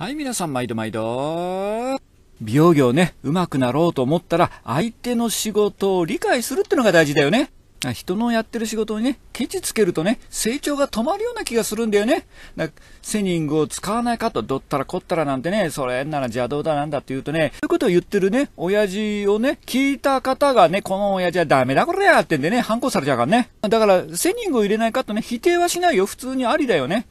はい、皆さん、毎度毎度。美容業ね、上手くなろうと思ったら、相手の仕事を理解するってのが大事だよね。人のやってる仕事にね、ケチつけるとね、成長が止まるような気がするんだよね。だセニングを使わないかと、どったらこったらなんてね、それなら邪道だなんだって言うとね、そういうことを言ってるね、親父をね、聞いた方がね、この親父はダメだこれやってんでね、反抗されちゃうからね。だから、セニングを入れないかとね、否定はしないよ。普通にありだよね。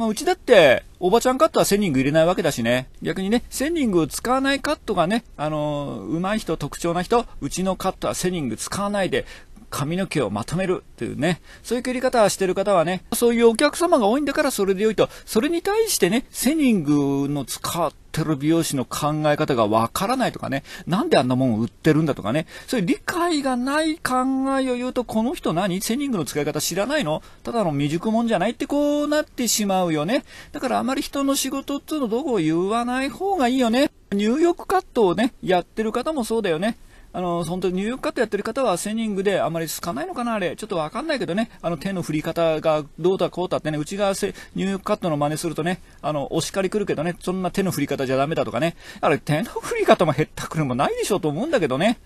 まあ、うちだって、おばちゃんカットはセニング入れないわけだしね。逆にね、セニングを使わないカットがね、あのー、上手い人、特徴な人、うちのカットはセニング使わないで、髪の毛をまとめるというね、そういう切り方してる方はね、そういうお客様が多いんだからそれで良いと、それに対してね、セニングの使っってる美容師の考え方がわからないとかね、なんであんなもん売ってるんだとかね、そういう理解がない考えを言うと、この人何セニングの使い方知らないのただの未熟者じゃないってこうなってしまうよね。だからあまり人の仕事っていうのどこを言わない方がいいよね。入浴カットをね、やってる方もそうだよね。あの、本当にニューヨークカットやってる方はセニングであまり好かないのかな、あれ。ちょっとわかんないけどね、あの手の振り方がどうだこうだってね、うちがニューヨークカットの真似するとね、あの、お叱り来るけどね、そんな手の振り方じゃダメだとかね。あれ、手の振り方も減ったくれもないでしょうと思うんだけどね。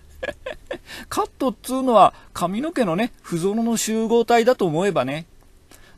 カットっつうのは髪の毛のね、不存の集合体だと思えばね、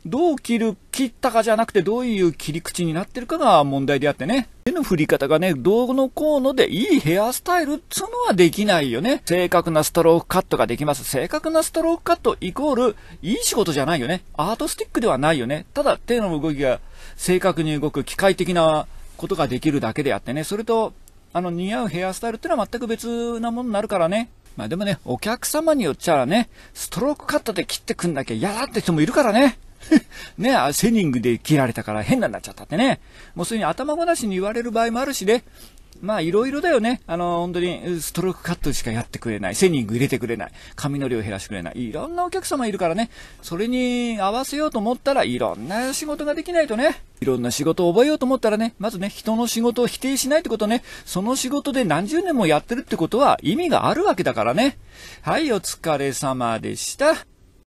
どう切る、切ったかじゃなくてどういう切り口になってるかが問題であってね。手の振り方がね、どうのこうのでいいヘアスタイルっつうのはできないよね。正確なストロークカットができます。正確なストロークカットイコール、いい仕事じゃないよね。アートスティックではないよね。ただ、手の動きが正確に動く機械的なことができるだけであってね。それと、あの、似合うヘアスタイルってのは全く別なものになるからね。まあでもね、お客様によっちゃね、ストロークカットで切ってくんなきゃ嫌だって人もいるからね。ね、セニングで切られたから変なになっちゃったってね。もうすでに頭ごなしに言われる場合もあるしね。まあ、いろいろだよね。あの、本当に、ストロークカットしかやってくれない。セニング入れてくれない。髪の量減らしてくれない。いろんなお客様いるからね。それに合わせようと思ったらいろんな仕事ができないとね。いろんな仕事を覚えようと思ったらね、まずね、人の仕事を否定しないってことね。その仕事で何十年もやってるってことは意味があるわけだからね。はい、お疲れ様でした。